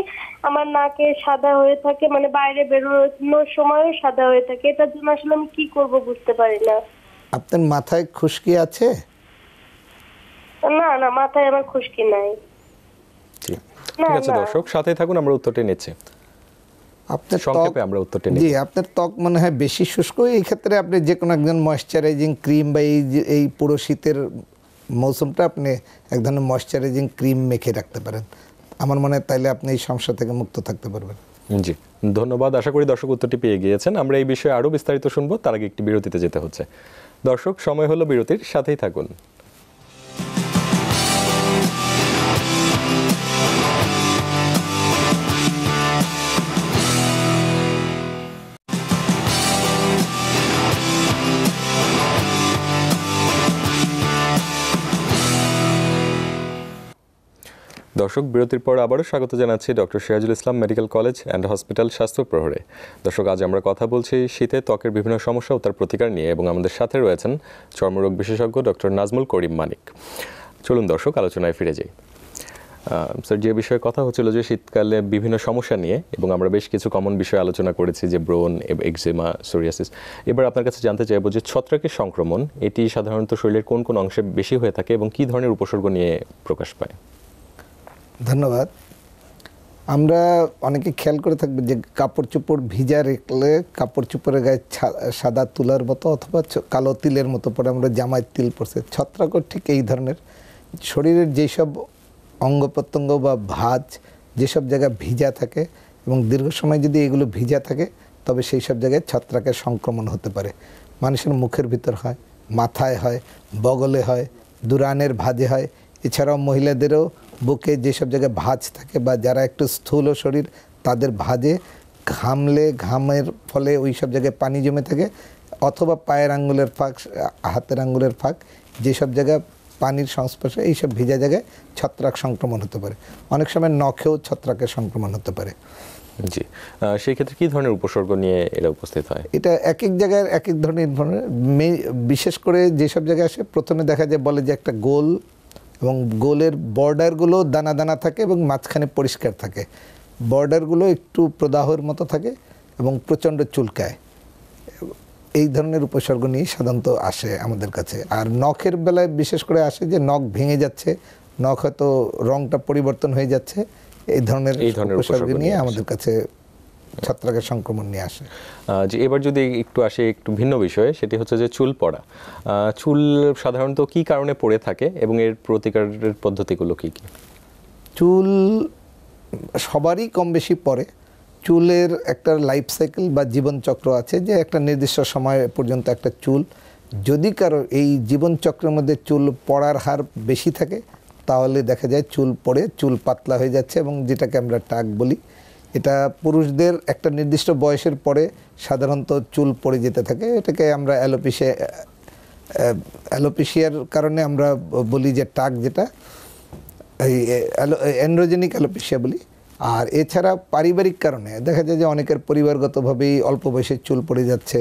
Speaker 3: আমার নাকে সাদা হয়ে থাকে মানে বাইরে বেরোনোর সময়ও সাদা হয়ে থাকে এটার জন্য আসলে আমি কি করব বুঝতে পারি না
Speaker 2: আপনার মাথায় খুশকি আছে
Speaker 3: না না মাথায় আমার খুশকি নাই
Speaker 1: ঠিক আছে দর্শক সাথে থাকুন আমরা উত্তরটি নিচ্ছি আপনার ত্বক আমরা উত্তরটা
Speaker 2: জি আপনার ত্বক মনে হয় বেশি শুষ্ক এই ক্ষেত্রে আপনি যে কোনো একজন ময়শ্চারাইজিং ক্রিম বা এই যে এই পুরো শীতের মৌসুমটা আপনি এক ধরনের ময়শ্চারাইজিং ক্রিম মেখে রাখতে পারেন আমার মনে হয় তাইলে আপনি এই সমস্যা থেকে মুক্ত থাকতে পারবেন
Speaker 1: জি ধন্যবাদ আশা করি দর্শক উত্তরটি পেয়ে গিয়েছেন আমরা এই বিষয়ে আরও বিস্তারিত শুনবো তার আগে একটি বিরতিতে যেতে হচ্ছে দর্শক সময় হলো বিরতির সাথেই থাকুন দর্শক বিরতির পর আবারও স্বাগত জানাচ্ছি doctor Sirajul Islam medical college and hospital স্বাস্থ্য প্রহরে দর্শক আজ আমরা কথা বলছি শীতে ত্বকের বিভিন্ন সমস্যা ও তার প্রতিকার নিয়ে এবং আমাদের সাথে রয়েছেন চর্মরোগ বিশেষজ্ঞ ডক্টর নাজমুল করিম মানিক চলুন দর্শক আলোচনায় ফিরে যাই স্যার যে বিষয়ে কথা হচ্ছিল যে শীতকালে বিভিন্ন সমস্যা নিয়ে এবং আমরা বেশ কিছু কমন বিষয়ে আলোচনা করেছি যে ব্রোন এক্সেমা সোরিয়াসিস এবার আপনার কাছে জানতে চাইব যে ছত্রাকের সংক্রমণ এটি সাধারণত শরীরের কোন কোন অংশে বেশি হয়ে থাকে এবং কী ধরনের উপসর্গ নিয়ে প্রকাশ পায়
Speaker 2: ধন্যবাদ আমরা অনেকে খেয়াল করে থাকবে যে কাপড় চোপড় ভিজা রেখলে কাপড় চোপড়ের গায়ে সাদা তুলার মতো অথবা কালো তিলের মতো পরে আমরা জামায় তিল পড়ছে ছত্রাক ঠিক এই ধরনের শরীরের যেসব অঙ্গ প্রত্যঙ্গ বা ভাজ যেসব জায়গায় ভিজা থাকে এবং দীর্ঘ সময় যদি এগুলো ভিজা থাকে তবে সেই সব জায়গায় ছত্রাকের সংক্রমণ হতে পারে মানুষের মুখের ভিতর হয় মাথায় হয় বগলে হয় দুরানের ভাজে হয় এছাড়াও মহিলাদেরও বুকে যেসব জায়গায় ভাজ থাকে বা যারা একটু স্থূল শরীর তাদের ভাজে ঘামলে ঘামের ফলে ওই সব জায়গায় পানি জমে থাকে অথবা পায়ের আঙ্গুলের ফাঁক হাতের আঙ্গুলের ফাঁক যেসব জায়গায় পানির সংস্পর্শে এইসব ভেজা জায়গায় ছত্রাক সংক্রমণ হতে পারে অনেক সময় নখেও ছত্রাকের সংক্রমণ হতে পারে
Speaker 1: জি সেই ক্ষেত্রে কী ধরনের উপসর্গ নিয়ে এরা উপস্থিত হয়
Speaker 2: এটা এক এক জায়গায় এক এক ধরনের বিশেষ করে যেসব জায়গায় আসে প্রথমে দেখা যায় বলে যে একটা গোল এবং গোলের বর্ডারগুলো দানা দানা থাকে এবং মাঝখানে পরিষ্কার থাকে বর্ডারগুলো একটু প্রদাহর মতো থাকে এবং প্রচণ্ড চুলকায় এই ধরনের উপসর্গ নিয়ে সাধারণত আসে আমাদের কাছে আর নখের বেলায় বিশেষ করে আসে যে নখ ভেঙে যাচ্ছে নখ হয়তো রংটা পরিবর্তন হয়ে যাচ্ছে এই ধরনের উপসর্গ নিয়ে আমাদের কাছে ছত্রাকের সংক্রমণ নিয়ে আসে
Speaker 1: যে এবার যদি একটু আসে একটু ভিন্ন বিষয়ে সেটি হচ্ছে যে চুল পড়া চুল সাধারণত কি কারণে পড়ে থাকে এবং এর প্রতিকারের পদ্ধতিগুলো কি কি
Speaker 2: চুল সবারই কম বেশি পড়ে চুলের একটা লাইফ সাইকেল বা জীবনচক্র আছে যে একটা নির্দিষ্ট সময় পর্যন্ত একটা চুল যদি কারো এই জীবনচক্রের মধ্যে চুল পড়ার হার বেশি থাকে তাহলে দেখা যায় চুল পড়ে চুল পাতলা হয়ে যাচ্ছে এবং যেটাকে আমরা টাক বলি এটা পুরুষদের একটা নির্দিষ্ট বয়সের পরে সাধারণত চুল পড়ে যেতে থাকে এটাকে আমরা অ্যালোপিসিয়া অ্যালোপিসিয়ার কারণে আমরা বলি যে টাক যেটা এই অ্যান্ড্রোজেনিক অ্যালোপিসিয়া বলি আর এছাড়া পারিবারিক কারণে দেখা যায় যে অনেকের পরিবারগতভাবেই অল্প বয়সে চুল পড়ে যাচ্ছে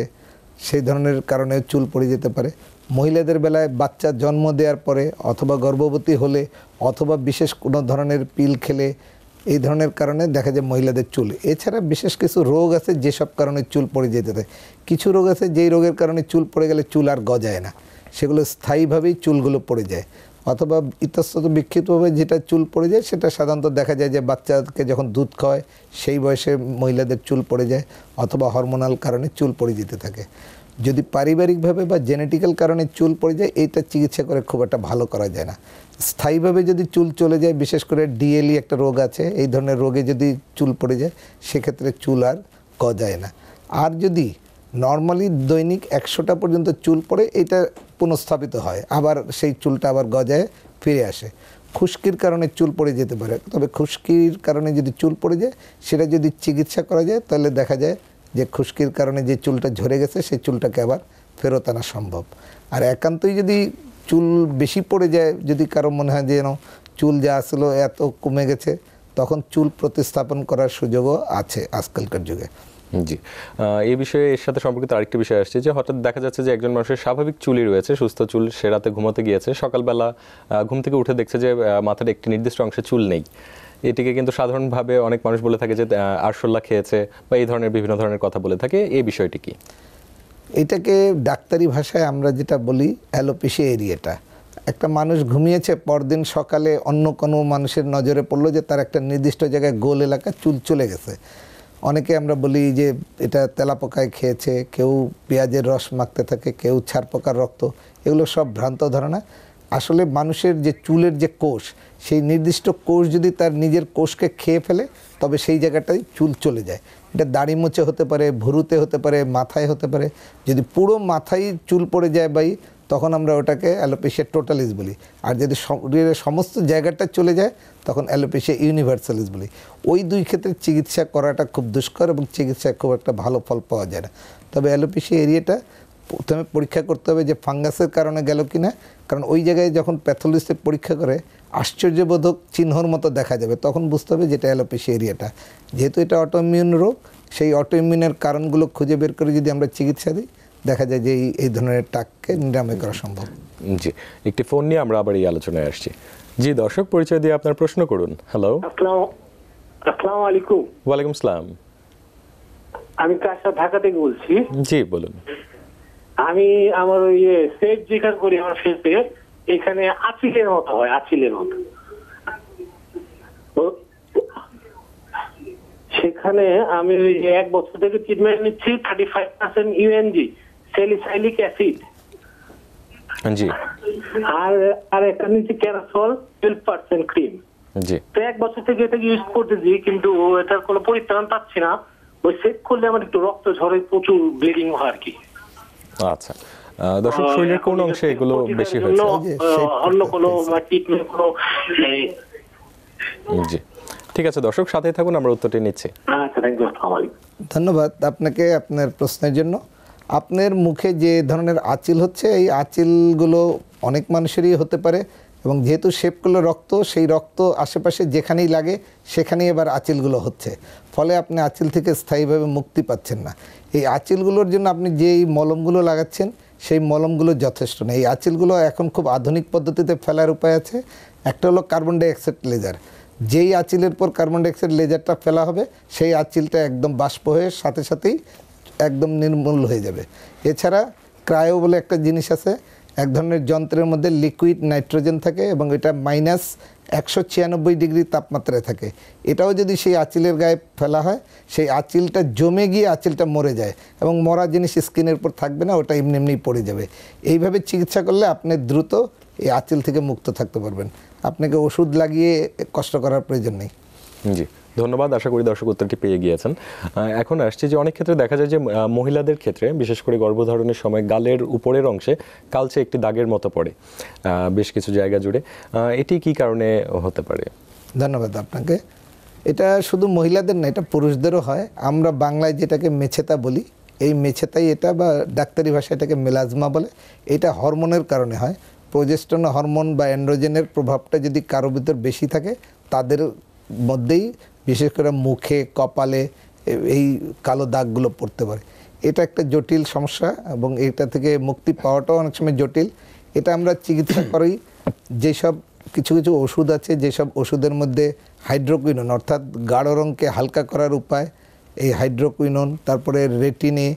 Speaker 2: সেই ধরনের কারণে চুল পড়ে যেতে পারে মহিলাদের বেলায় বাচ্চা জন্ম দেওয়ার পরে অথবা গর্ভবতী হলে অথবা বিশেষ কোনো ধরনের পিল খেলে এই ধরনের কারণে দেখা যায় মহিলাদের চুল এছাড়া বিশেষ কিছু রোগ আছে যেসব কারণে চুল পড়ে যেতে থাকে কিছু রোগ আছে যেই রোগের কারণে চুল পড়ে গেলে চুল আর গজায় না সেগুলো স্থায়ীভাবেই চুলগুলো পড়ে যায় অথবা ইতস্তত বিক্ষিপ্তভাবে যেটা চুল পড়ে যায় সেটা সাধারণত দেখা যায় যে বাচ্চাকে যখন দুধ খাওয়ায় সেই বয়সে মহিলাদের চুল পড়ে যায় অথবা হরমোনাল কারণে চুল পড়ে যেতে থাকে যদি পারিবারিকভাবে বা জেনেটিক্যাল কারণে চুল পড়ে যায় এইটা চিকিৎসা করে খুব একটা ভালো করা যায় না স্থায়ীভাবে যদি চুল চলে যায় বিশেষ করে ডিএলই একটা রোগ আছে এই ধরনের রোগে যদি চুল পড়ে যায় সেক্ষেত্রে চুল আর গজায় না আর যদি নর্মালি দৈনিক একশোটা পর্যন্ত চুল পড়ে এটা পুনঃস্থাপিত হয় আবার সেই চুলটা আবার গজায় ফিরে আসে খুশকির কারণে চুল পড়ে যেতে পারে তবে খুশকির কারণে যদি চুল পড়ে যায় সেটা যদি চিকিৎসা করা যায় তাহলে দেখা যায় যে খুশকির কারণে যে চুলটা ঝরে গেছে সেই চুলটাকে আবার ফেরত আনা সম্ভব আর একান্তই যদি চুল বেশি পড়ে যায় যদি কারো মনে হয় যে যেন চুল যা আসলো এত কমে গেছে তখন চুল প্রতিস্থাপন করার সুযোগও আছে আজকালকার যুগে
Speaker 1: জি এই বিষয়ে এর সাথে সম্পর্কিত আরেকটি বিষয় আসছে যে হঠাৎ দেখা যাচ্ছে যে একজন মানুষের স্বাভাবিক চুলই রয়েছে সুস্থ চুল সে রাতে ঘুমাতে গিয়েছে সকালবেলা ঘুম থেকে উঠে দেখছে যে মাথার একটি নির্দিষ্ট অংশে চুল নেই এটিকে কিন্তু সাধারণভাবে অনেক মানুষ বলে থাকে যে আরশোল্লা খেয়েছে বা এই ধরনের বিভিন্ন ধরনের কথা বলে থাকে এই বিষয়টি কি
Speaker 2: এটাকে ডাক্তারি ভাষায় আমরা যেটা বলি অ্যালোপেশি এরিয়াটা একটা মানুষ ঘুমিয়েছে পরদিন সকালে অন্য কোনো মানুষের নজরে পড়লো যে তার একটা নির্দিষ্ট জায়গায় গোল এলাকা চুল চলে গেছে অনেকে আমরা বলি যে এটা তেলাপোকায় খেয়েছে কেউ পেঁয়াজের রস মাখতে থাকে কেউ পোকার রক্ত এগুলো সব ভ্রান্ত ধারণা আসলে মানুষের যে চুলের যে কোষ সেই নির্দিষ্ট কোষ যদি তার নিজের কোষকে খেয়ে ফেলে তবে সেই জায়গাটায় চুল চলে যায় এটা দাড়ি মুছে হতে পারে ভুরুতে হতে পারে মাথায় হতে পারে যদি পুরো মাথায় চুল পড়ে যায় বাই তখন আমরা ওটাকে অ্যালোপেশিয়া টোটালিস বলি আর যদি শরীরের সমস্ত জায়গাটা চলে যায় তখন অ্যালোপেশিয়া ইউনিভার্সালিস বলি ওই দুই ক্ষেত্রে চিকিৎসা করাটা খুব দুষ্কর এবং চিকিৎসায় খুব একটা ভালো ফল পাওয়া যায় না তবে অ্যালোপেশিয়া এরিয়াটা প্রথমে পরীক্ষা করতে হবে যে ফাঙ্গাসের কারণে গেল কি না কারণ ওই জায়গায় যখন প্যাথোলজিস্টে পরীক্ষা করে আশ্চর্যবোধক চিহ্নর মতো দেখা যাবে তখন বুঝতে হবে যেটা অ্যালোপেশিয়া এরিয়াটা যেহেতু এটা ইমিউন রোগ সেই ইমিউনের কারণগুলো খুঁজে বের করে যদি আমরা চিকিৎসা দিই দেখা যায় যে এই ধরনের টাককে নিরাময় করা সম্ভব
Speaker 1: জি একটি ফোন নিয়ে আমরা আবার এই আলোচনায় আসছি জি দর্শক পরিচয় দিয়ে আপনার প্রশ্ন করুন হ্যালো
Speaker 3: আসসালামু আলাইকুম ওয়ালাইকুম সালাম আমি কাশা ঢাকা থেকে বলছি জি বলুন আমি আমার ওই ইয়ে করি আমার এখানে আচিলের মতো হয় আচিলের মতো সেখানে আমি এক বছর থেকে ট্রিটমেন্ট নিচ্ছি থার্টি ফাইভ পার্সেন্ট ইউএনজি সেলিসাইলিক অ্যাসিড
Speaker 1: জি আর আর একটা নিচ্ছি ক্যারাসল টুয়েলভ পার্সেন্ট ক্রিম জি তো
Speaker 3: এক বছর থেকে এটাকে ইউজ করতেছি কিন্তু এটার কোনো পরিত্রাণ পাচ্ছি না ওই চেক করলে আমার একটু রক্ত ঝরে প্রচুর ব্লিডিং হয় আর কি
Speaker 1: আচ্ছা দর্শক শরীরের কোন অংশে এগুলো বেশি হয়েছে অন্য কোনো জি ঠিক আছে দর্শক সাথে থাকুন আমরা উত্তরটি নিচ্ছি
Speaker 3: হ্যাঁ,
Speaker 2: ধন্যবাদ আপনাকে আপনার প্রশ্নের জন্য আপনার মুখে যে ধরনের আঁচিল হচ্ছে এই আঁচিলগুলো অনেক মানুষেরই হতে পারে এবং যেহেতু করলো রক্ত সেই রক্ত আশেপাশে যেখানেই লাগে সেখানেই এবার আঁচিলগুলো হচ্ছে ফলে আপনি আঁচিল থেকে স্থায়ীভাবে মুক্তি পাচ্ছেন না এই আঁচিলগুলোর জন্য আপনি যেই মলমগুলো লাগাচ্ছেন সেই মলমগুলো যথেষ্ট নেই এই আঁচিলগুলো এখন খুব আধুনিক পদ্ধতিতে ফেলার উপায় আছে একটা হলো কার্বন ডাইঅক্সাইড লেজার যেই আঁচিলের পর কার্বন ডাইঅক্সাইড লেজারটা ফেলা হবে সেই আঁচিলটা একদম বাষ্প হয়ে সাথে সাথেই একদম নির্মূল হয়ে যাবে এছাড়া ক্রায়ো বলে একটা জিনিস আছে এক ধরনের যন্ত্রের মধ্যে লিকুইড নাইট্রোজেন থাকে এবং এটা মাইনাস একশো ছিয়ানব্বই ডিগ্রি তাপমাত্রায় থাকে এটাও যদি সেই আঁচিলের গায়ে ফেলা হয় সেই আঁচিলটা জমে গিয়ে আঁচিলটা মরে যায় এবং মরা জিনিস স্কিনের উপর থাকবে না ওটা এমনি এমনি পড়ে যাবে এইভাবে চিকিৎসা করলে আপনি দ্রুত এই আঁচিল থেকে মুক্ত থাকতে পারবেন আপনাকে ওষুধ লাগিয়ে কষ্ট করার প্রয়োজন নেই
Speaker 1: জি ধন্যবাদ আশা করি দর্শক উত্তরটি পেয়ে গিয়েছেন এখন আসছে যে অনেক ক্ষেত্রে দেখা যায় যে মহিলাদের ক্ষেত্রে বিশেষ করে গর্ভধারণের সময় গালের উপরের অংশে কালচে একটি দাগের মতো পড়ে বেশ কিছু জায়গা জুড়ে এটি কি কারণে হতে পারে
Speaker 2: ধন্যবাদ আপনাকে এটা শুধু মহিলাদের না এটা পুরুষদেরও হয় আমরা বাংলায় যেটাকে মেছেতা বলি এই মেছেতাই এটা বা ডাক্তারি ভাষায় এটাকে মেলাজমা বলে এটা হরমোনের কারণে হয় প্রোজেস্টন হরমোন বা অ্যান্ড্রোজেনের প্রভাবটা যদি কারো ভিতর বেশি থাকে তাদের মধ্যেই বিশেষ করে মুখে কপালে এই কালো দাগগুলো পড়তে পারে এটা একটা জটিল সমস্যা এবং এটা থেকে মুক্তি পাওয়াটাও অনেক সময় জটিল এটা আমরা চিকিৎসা করি যেসব কিছু কিছু ওষুধ আছে যেসব ওষুধের মধ্যে হাইড্রোকুইনন অর্থাৎ গাঢ় রঙকে হালকা করার উপায় এই হাইড্রোকুইনন তারপরে রেটিনে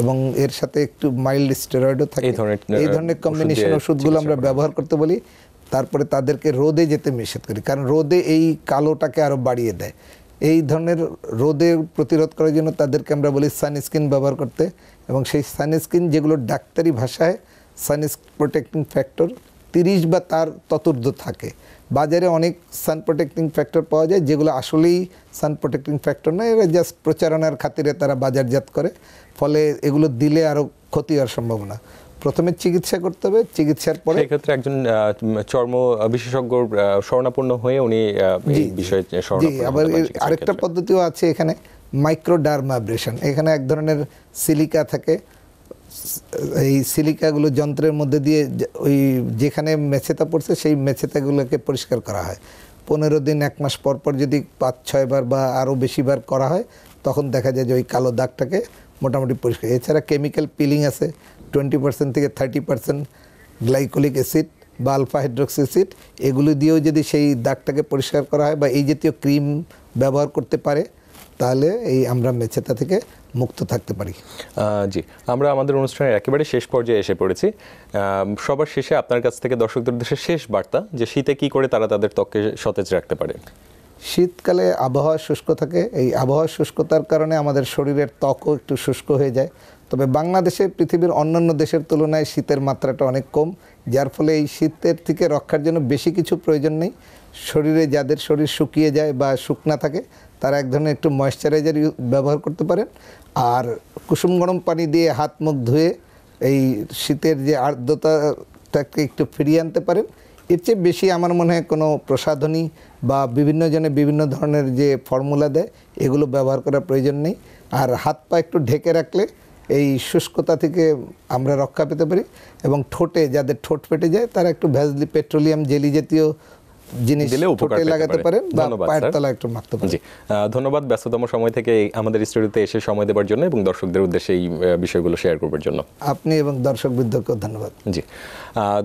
Speaker 2: এবং এর সাথে একটু মাইল্ড স্টেরয়েডও থাকে এই ধরনের কম্বিনেশন ওষুধগুলো আমরা ব্যবহার করতে বলি তারপরে তাদেরকে রোদে যেতে নিষেধ করি কারণ রোদে এই কালোটাকে আরও বাড়িয়ে দেয় এই ধরনের রোদে প্রতিরোধ করার জন্য তাদেরকে আমরা বলি সানস্ক্রিন ব্যবহার করতে এবং সেই সানস্ক্রিন যেগুলো ডাক্তারি ভাষায় সানস্ক প্রোটেক্টিং ফ্যাক্টর তিরিশ বা তার ততর্ধ থাকে বাজারে অনেক সান প্রোটেক্টিং ফ্যাক্টর পাওয়া যায় যেগুলো আসলেই সান প্রোটেক্টিং ফ্যাক্টর নয় এরা জাস্ট প্রচারণার খাতিরে তারা বাজারজাত করে ফলে এগুলো দিলে আরও ক্ষতি হওয়ার সম্ভাবনা প্রথমে চিকিৎসা করতে হবে চিকিৎসার পরে
Speaker 1: ক্ষেত্রে একজন চর্ম বিশেষজ্ঞ শরণাপন্ন হয়ে উনি এই বিষয়ে আবার
Speaker 2: আরেকটা পদ্ধতিও আছে এখানে মাইক্রোডার্মাব্রেশন এখানে এক ধরনের সিলিকা থাকে এই সিলিকাগুলো যন্ত্রের মধ্যে দিয়ে ওই যেখানে মেছেতা পড়ছে সেই মেছেতাগুলোকে পরিষ্কার করা হয় পনেরো দিন এক মাস পর পর যদি পাঁচ ছয়বার বা আরও বেশিবার করা হয় তখন দেখা যায় যে ওই কালো দাগটাকে মোটামুটি পরিষ্কার এছাড়া কেমিক্যাল পিলিং আছে টোয়েন্টি পার্সেন্ট থেকে থার্টি পার্সেন্ট গ্লাইকোলিক অ্যাসিড বা আলফা অ্যাসিড এগুলো দিয়েও যদি সেই দাগটাকে পরিষ্কার করা হয় বা এই জাতীয় ক্রিম ব্যবহার করতে পারে তাহলে এই আমরা মেছেতা থেকে মুক্ত থাকতে পারি
Speaker 1: জি আমরা আমাদের অনুষ্ঠানের একেবারে শেষ পর্যায়ে এসে পড়েছি সবার শেষে আপনার কাছ থেকে দর্শকদের দেশের শেষ বার্তা যে শীতে কি করে তারা তাদের ত্বককে সতেজ রাখতে পারে
Speaker 2: শীতকালে আবহাওয়া শুষ্ক থাকে এই আবহাওয়া শুষ্কতার কারণে আমাদের শরীরের ত্বকও একটু শুষ্ক হয়ে যায় তবে বাংলাদেশে পৃথিবীর অন্যান্য দেশের তুলনায় শীতের মাত্রাটা অনেক কম যার ফলে এই শীতের থেকে রক্ষার জন্য বেশি কিছু প্রয়োজন নেই শরীরে যাদের শরীর শুকিয়ে যায় বা শুকনা থাকে তারা এক ধরনের একটু ময়শ্চারাইজার ব্যবহার করতে পারেন আর কুসুম গরম পানি দিয়ে হাত মুখ ধুয়ে এই শীতের যে আর্দ্রতাটাকে একটু ফিরিয়ে আনতে পারেন এর চেয়ে বেশি আমার মনে হয় কোনো প্রসাধনী বা বিভিন্ন জনে বিভিন্ন ধরনের যে ফর্মুলা দেয় এগুলো ব্যবহার করার প্রয়োজন নেই আর হাত পা একটু ঢেকে রাখলে এই শুষ্কতা থেকে আমরা রক্ষা পেতে পারি এবং ঠোঁটে যাদের ঠোঁট ফেটে যায় তারা একটু ভ্যাজলি পেট্রোলিয়াম জেলি জাতীয় জিনিস ঠোঁটে লাগাতে পারেন বা পায়ের তলা একটু
Speaker 1: মাখতে পারেন জি ধন্যবাদ ব্যস্ততম সময় থেকে আমাদের স্টুডিওতে এসে সময় দেওয়ার জন্য এবং দর্শকদের উদ্দেশ্যে এই বিষয়গুলো শেয়ার
Speaker 2: করবার জন্য আপনি এবং দর্শক বৃদ্ধকে ধন্যবাদ জি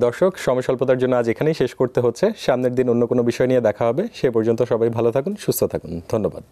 Speaker 1: দর্শক সময় স্বল্পতার জন্য আজ এখানেই শেষ করতে হচ্ছে সামনের দিন অন্য কোনো বিষয় নিয়ে দেখা হবে সে পর্যন্ত সবাই ভালো থাকুন সুস্থ থাকুন ধন্যবাদ